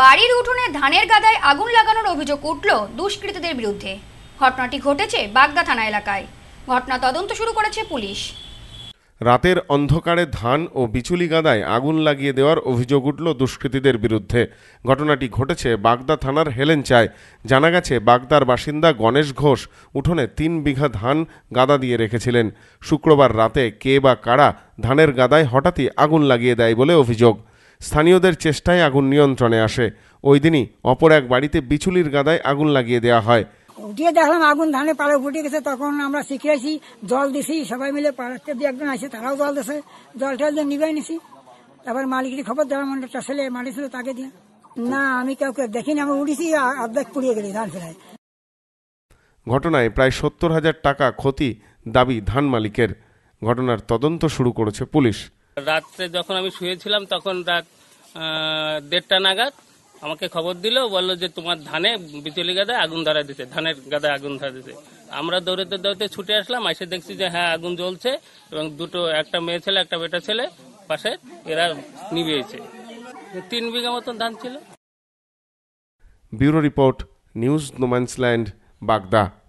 বাড়ির উঠোনে ধানের গাদায় আগুন লাগানোর অভিযোগ উঠল দুষ্কৃতীদের বিরুদ্ধে ঘটনাটি ঘটেছে বাগদা থানা এলাকায় ঘটনা তদন্ত শুরু করেছে পুলিশ রাতের অন্ধকারে ধান ও বিচুলি গাদায় আগুন লাগিয়ে দেওয়ার অভিযোগ উঠল দুষ্কৃতীদের বিরুদ্ধে ঘটনাটি ঘটেছে বাগদা থানার হেলেঞ্চায় জানা গেছে বাগদার বাসিন্দা গণেশ ঘোষ উঠোনে তিন বিঘা ধান গাদা দিয়ে রেখেছিলেন শুক্রবার রাতে কে বা কারা ধানের গাদায় হঠাৎই আগুন লাগিয়ে দেয় বলে অভিযোগ স্থানীয়দের চেষ্টায় আগুন নিয়ন্ত্রণে আসে ওই দিনই অপর এক বাড়িতে বিচুলির গাদায় আগুন লাগিয়ে দেওয়া হয় উঠিয়ে দেখলাম আগুন ধানে পাড়ে ফুটে গেছে তখন আমরা শিখিয়েছি জল দিছি সবাই মিলে পাড়াতে দিয়ে একজন আসে তারাও জল দিছে জল টল দিয়ে নিবাই নিছি তারপর মালিকের খবর দেওয়া একটা ছেলে মাটি ছিল তাকে দিয়ে না আমি কাউকে দেখিনি আমি উঠেছি অর্ধেক পুড়িয়ে গেলি ধান ফেলায় ঘটনায় প্রায় সত্তর হাজার টাকা ক্ষতি দাবি ধান মালিকের ঘটনার তদন্ত শুরু করেছে পুলিশ রাত্রে যখন আমি শুয়েছিলাম তখন রাত দেড়টা নাগাদ আমাকে খবর দিল বললো যে তোমার ধানে বিচলি গাদায় আগুন ধরা দিতে ধানের গাদায় আগুন ধরা দিতে আমরা দৌড়াতে দৌড়াতে ছুটে আসলাম এসে দেখছি যে হ্যাঁ আগুন জ্বলছে এবং দুটো একটা মেয়ে ছেলে একটা বেটা ছেলে পাশে এরা নিভিয়েছে তিন বিঘা মতন ধান ছিল ব্যুরো রিপোর্ট নিউজ নোম্যান্সল্যান্ড বাগদা